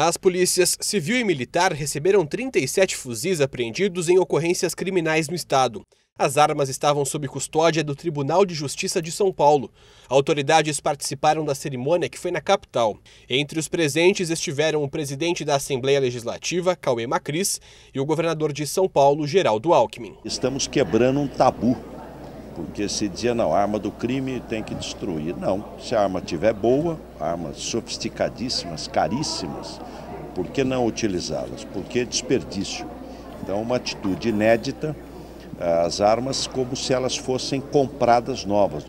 As polícias civil e militar receberam 37 fuzis apreendidos em ocorrências criminais no estado. As armas estavam sob custódia do Tribunal de Justiça de São Paulo. Autoridades participaram da cerimônia que foi na capital. Entre os presentes estiveram o presidente da Assembleia Legislativa, Cauê Macris, e o governador de São Paulo, Geraldo Alckmin. Estamos quebrando um tabu porque se dizia, não, a arma do crime tem que destruir. Não, se a arma tiver boa, armas sofisticadíssimas, caríssimas, por que não utilizá-las? Por que desperdício? Então, uma atitude inédita, as armas como se elas fossem compradas novas.